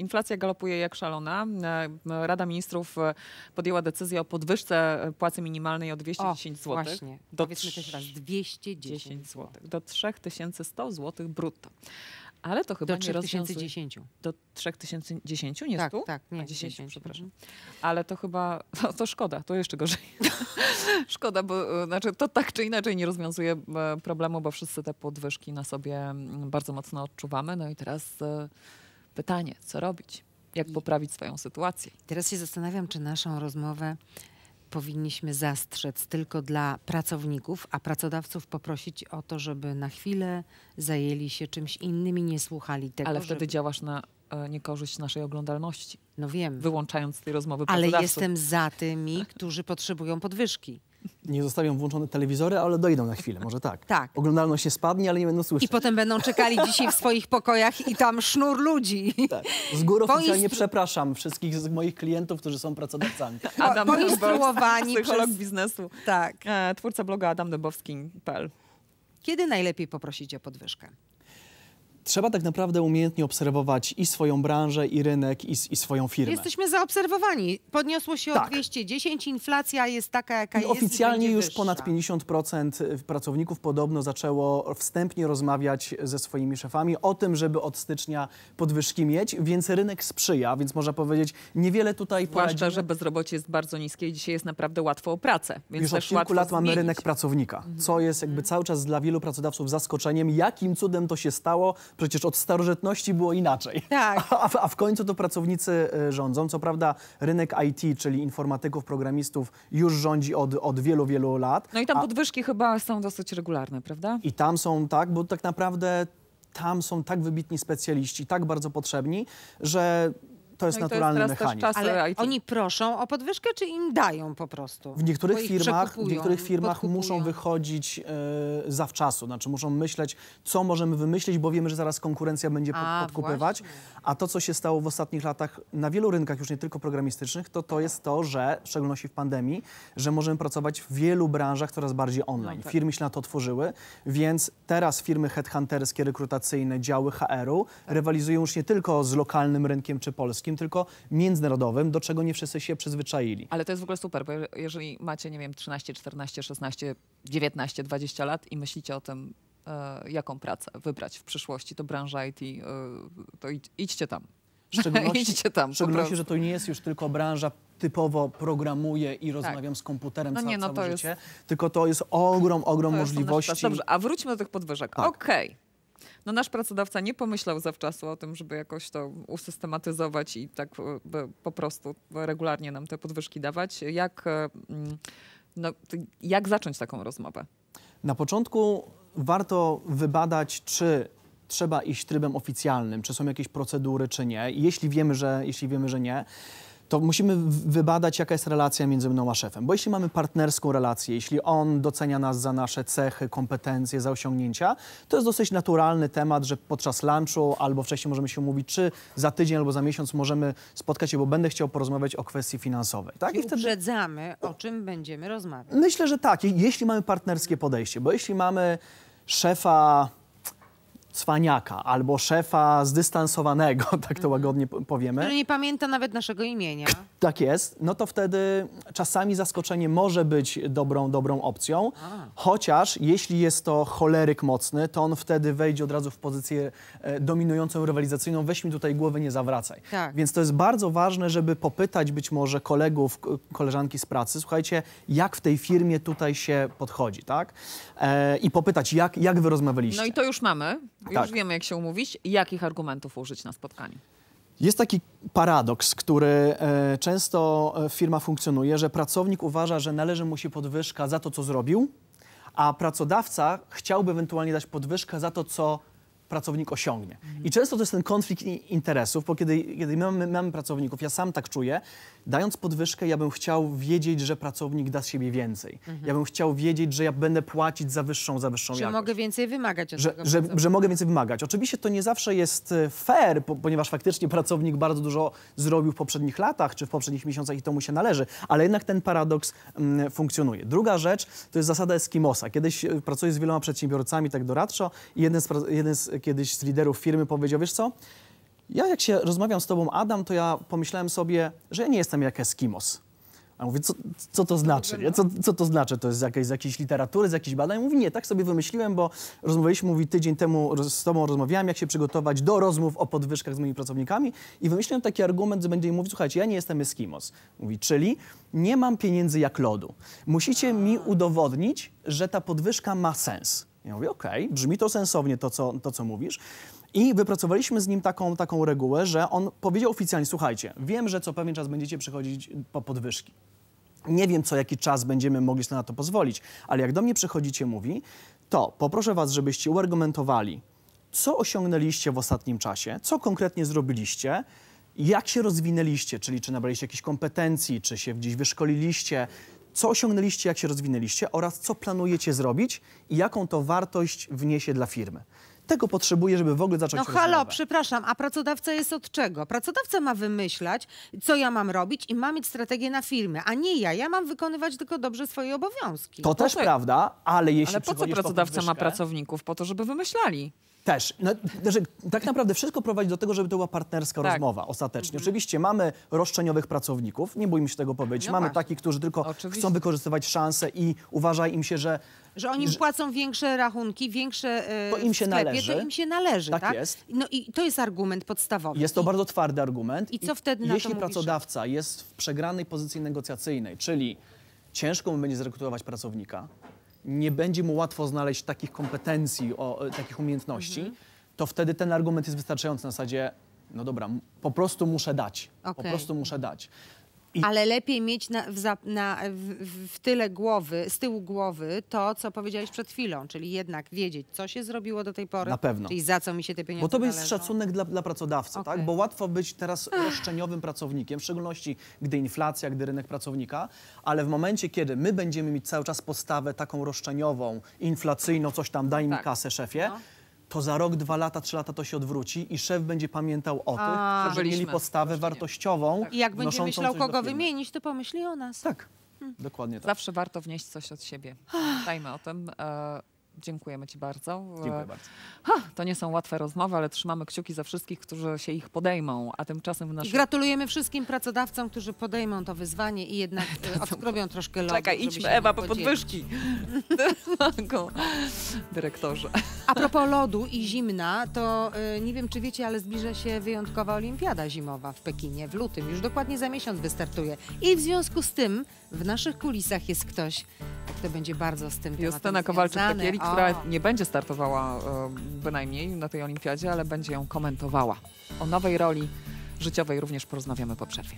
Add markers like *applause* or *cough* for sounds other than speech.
Inflacja galopuje jak szalona. E, e, Rada Ministrów e, podjęła decyzję o podwyżce płacy minimalnej o 210 zł. Właśnie. Do Powiedzmy też raz 210 zł. Do 3100 zł brutto. Ale to chyba do nie rozwiązuje... 10. Do 3010, nie tak, 100? Tak, nie, 10, 10 przepraszam. Mhm. Ale to chyba, no to szkoda, to jeszcze gorzej. *laughs* szkoda, bo znaczy to tak czy inaczej nie rozwiązuje problemu, bo wszyscy te podwyżki na sobie mm, bardzo mocno odczuwamy. No i teraz Pytanie, co robić? Jak poprawić swoją sytuację? Teraz się zastanawiam, czy naszą rozmowę powinniśmy zastrzec tylko dla pracowników, a pracodawców poprosić o to, żeby na chwilę zajęli się czymś innym i nie słuchali tego. Ale wtedy żeby... działasz na E, niekorzyść naszej oglądalności. No wiem. Wyłączając z tej rozmowy Ale jestem za *laughs* tymi, tak. którzy potrzebują podwyżki. Nie zostawią włączone telewizory, ale dojdą na chwilę, może tak. Tak. Oglądalność się spadnie, ale nie będą słyszeć. I potem będą czekali dzisiaj w swoich pokojach i tam sznur ludzi. Tak. Z góry *laughs* oficjalnie Poinstru... przepraszam wszystkich z moich klientów, którzy są pracodawcami. *laughs* Adam Poinstruowani psycholog przez... biznesu. Tak. E, twórca bloga adamdobowski.pl Kiedy najlepiej poprosić o podwyżkę? trzeba tak naprawdę umiejętnie obserwować i swoją branżę, i rynek, i, i swoją firmę. Jesteśmy zaobserwowani. Podniosło się tak. o 210, inflacja jest taka, jaka I jest. Oficjalnie i już wyższa. ponad 50% e, pracowników podobno zaczęło wstępnie rozmawiać ze swoimi szefami o tym, żeby od stycznia podwyżki mieć, więc rynek sprzyja, więc można powiedzieć, niewiele tutaj Zwłaszcza, że bezrobocie jest bardzo niskie i dzisiaj jest naprawdę łatwo o pracę. Więc już od kilku lat zmienić. mamy rynek pracownika, mhm. co jest jakby cały czas dla wielu pracodawców zaskoczeniem, jakim cudem to się stało, Przecież od starożytności było inaczej. Tak. *laughs* A, a, w końcu to pracownicy y, rządzą. Co prawda rynek IT, czyli informatyków, programistów już rządzi od, od wielu, wielu lat. No i tam a... podwyżki chyba są dosyć regularne, prawda? I tam są, tak, bo tak naprawdę tam są tak wybitni specjaliści, tak bardzo potrzebni, że to jest no naturalny to jest mechanizm. Czas, ale IT. oni proszą o podwyżkę, czy im dają po prostu? W niektórych firmach, w niektórych firmach muszą wychodzić e, zawczasu, znaczy muszą myśleć, co możemy wymyślić, bo wiemy, że zaraz konkurencja będzie A, podkupywać. A to, co się stało w ostatnich latach na wielu rynkach, już nie tylko programistycznych, to to jest to, że w szczególności w pandemii, że możemy pracować w wielu branżach coraz bardziej online. No tak. Firmy się na to otworzyły, więc teraz firmy headhunterskie, rekrutacyjne, działy HR-u tak. rywalizują już nie tylko z lokalnym rynkiem czy polskim, polskim, tylko międzynarodowym, do czego nie wszyscy się przyzwyczaili. Ale to jest w ogóle super, bo jeżeli macie, nie wiem, 13, 14, 16, 19, 20 lat i myślicie o tym, e, jaką pracę wybrać w przyszłości, to branża IT, e, to idźcie tam. szczególności, idźcie tam, w szczególności *laughs* że to nie jest już tylko branża typowo programuję i tak. rozmawiam tak. z komputerem no całe, nie, no całe to życie, jest... tylko to jest ogrom, ogrom to możliwości. Dobrze, a wróćmy do tych podwyżek. Tak. Okej. Okay no nasz pracodawca nie pomyślał zawczasu o tym, żeby jakoś to usystematyzować i tak e, po prostu regularnie nam te podwyżki dawać. Jak, e, mm, no, jak zacząć taką rozmowę? Na początku warto wybadać, czy trzeba iść trybem oficjalnym, czy są jakieś procedury, czy nie. Jeśli wiemy, że, jeśli wiemy, że nie, to musimy wybadać, jaka jest relacja między mną a szefem. Bo jeśli mamy partnerską relację, jeśli on docenia nas za nasze cechy, kompetencje, za osiągnięcia, to jest dosyć naturalny temat, że podczas lunchu albo wcześniej możemy się umówić, czy za tydzień albo za miesiąc możemy spotkać się, bo będę chciał porozmawiać o kwestii finansowej. Tak? I wtedy... uprzedzamy, o czym będziemy rozmawiać. Myślę, że tak, jeśli mamy partnerskie podejście, bo jeśli mamy szefa cwaniaka albo szefa zdystansowanego, *laughs* tak to mhm. łagodnie powiemy. Który nie pamięta nawet naszego imienia. Tak jest. No to wtedy czasami zaskoczenie może być dobrą, dobrą opcją. A. Chociaż jeśli jest to choleryk mocny, to on wtedy wejdzie od razu w pozycję e, dominującą, rywalizacyjną. Weź mi tutaj głowy, nie zawracaj. Tak. Więc to jest bardzo ważne, żeby popytać być może kolegów, koleżanki z pracy, słuchajcie, jak w tej firmie tutaj się podchodzi, tak? E, I popytać, jak, jak wy rozmawialiście. No i to już mamy. Już tak. wiemy, jak się umówić. Jakich argumentów użyć na spotkaniu? Jest taki paradoks, który e, często e, firma funkcjonuje, że pracownik uważa, że należy mu się podwyżka za to, co zrobił, a pracodawca chciałby ewentualnie dać podwyżkę za to, co pracownik osiągnie. Mhm. I często to jest ten konflikt interesów, bo kiedy, kiedy mamy, mamy pracowników, ja sam tak czuję, dając podwyżkę, ja bym chciał wiedzieć, że pracownik da z siebie więcej. Mhm. Ja bym chciał wiedzieć, że ja będę płacić za wyższą, za wyższą że jakość. Że mogę więcej wymagać od że, tego że, że mogę więcej wymagać. Oczywiście to nie zawsze jest e, fair, po, ponieważ faktycznie pracownik bardzo dużo zrobił w poprzednich latach czy w poprzednich miesiącach i to mu się należy, ale jednak ten paradoks m, mm, funkcjonuje. Druga rzecz to jest zasada Eskimosa. Kiedyś e, pracuję z wieloma przedsiębiorcami tak doradczo i jeden z, jeden z e, kiedyś z liderów firmy powiedział, wiesz co, ja jak się rozmawiam z tobą, Adam, to ja pomyślałem sobie, że ja nie jestem jak Eskimos. A mówię, co, co to znaczy? Nie? Co, co to znaczy? To jest z jakiejś, z jakiejś literatury, z jakichś badań? Mówi, nie, tak sobie wymyśliłem, bo rozmawialiśmy, mówi, tydzień temu z tobą rozmawiałem, jak się przygotować do rozmów o podwyżkach z moimi pracownikami i wymyśliłem taki argument, że będzie im mówić, słuchajcie, ja nie jestem Eskimos. Mówi, czyli nie mam pieniędzy jak lodu. Musicie mi udowodnić, że ta podwyżka ma sens. Ja mówię, okej, okay, brzmi to sensownie, to co, to co mówisz. I wypracowaliśmy z nim taką, taką regułę, że on powiedział oficjalnie, słuchajcie, wiem, że co pewien czas będziecie przychodzić po podwyżki. Nie wiem, co jaki czas będziemy mogli sobie na to pozwolić, ale jak do mnie przychodzicie, mówi, to poproszę was, żebyście uargumentowali, co osiągnęliście w ostatnim czasie, co konkretnie zrobiliście, jak się rozwinęliście, czyli czy nabraliście jakichś kompetencji, czy się gdzieś wyszkoliliście, co osiągnęliście, jak się rozwinęliście oraz co planujecie zrobić i jaką to wartość wniesie dla firmy. Tego potrzebuje, żeby w ogóle zacząć No halo, rozmowę. przepraszam, a pracodawca jest od czego? Pracodawca ma wymyślać, co ja mam robić i ma mieć strategię na firmy, a nie ja. Ja mam wykonywać tylko dobrze swoje obowiązki. To po też prawda, ale jeśli Ale po co pracodawca podwyżkę... ma pracowników? Po to, żeby wymyślali. Też. No, znaczy, tak naprawdę wszystko prowadzi do tego, żeby to była partnerska tak. rozmowa ostatecznie. Mhm. Oczywiście mamy roszczeniowych pracowników, nie bójmy się tego powiedzieć. No mamy właśnie. takich, którzy tylko Oczywiście. chcą wykorzystywać szanse i uważa im się, że... Że oni że... płacą większe rachunki, większe e, to im się sklepie, należy. to im się należy. Tak, tak, jest. No i to jest argument podstawowy. Jest to I... bardzo twardy argument. I co wtedy I, na Jeśli pracodawca jest w przegranej pozycji negocjacyjnej, czyli ciężko mu będzie zrekrutować pracownika, nie będzie mu łatwo znaleźć takich kompetencji, o, e, takich umiejętności, mhm. to wtedy ten argument jest wystarczający na zasadzie, no dobra, po prostu muszę dać. Okay. Po prostu muszę dać. I... Ale lepiej mieć na, w, na, w, w, tyle głowy, z tyłu głowy to, co powiedziałeś przed chwilą, czyli jednak wiedzieć, co się zrobiło do tej pory. Na pewno. Czyli za co mi się te pieniądze Bo to należą. jest szacunek dla, dla pracodawcy, okay. tak? Bo łatwo być teraz roszczeniowym pracownikiem, w szczególności gdy inflacja, gdy rynek pracownika, ale w momencie, kiedy my będziemy mieć cały czas postawę taką roszczeniową, inflacyjną, coś tam, daj mi tak. kasę, szefie, no to za rok, dwa lata, trzy lata to się odwróci i szef będzie pamiętał o tym, że mieli podstawę wartościową. Tak. I jak będzie myślał, kogo wymienić, to pomyśli o nas. Tak, hmm. dokładnie tak. Zawsze warto wnieść coś od siebie. Pamiętajmy o tym. E, Dziękujemy Ci bardzo. Dziękuję bardzo. Ha, to nie są łatwe rozmowy, ale trzymamy kciuki za wszystkich, którzy się ich podejmą, a tymczasem w naszym... gratulujemy wszystkim pracodawcom, którzy podejmą to wyzwanie i jednak *laughs* odskrobią troszkę lodu. Czekaj, idźmy Ewa po podwyżki. *laughs* Dyrektorze. A propos lodu i zimna, to y, nie wiem, czy wiecie, ale zbliża się wyjątkowa olimpiada zimowa w Pekinie w lutym. Już dokładnie za miesiąc wystartuje. I w związku z tym w naszych kulisach jest ktoś, naprawdę będzie bardzo z tym tematem Justyna Kowalczyk-Takieri, która nie będzie startowała bynajmniej na tej olimpiadzie, ale będzie ją komentowała. O nowej roli życiowej również porozmawiamy po przerwie.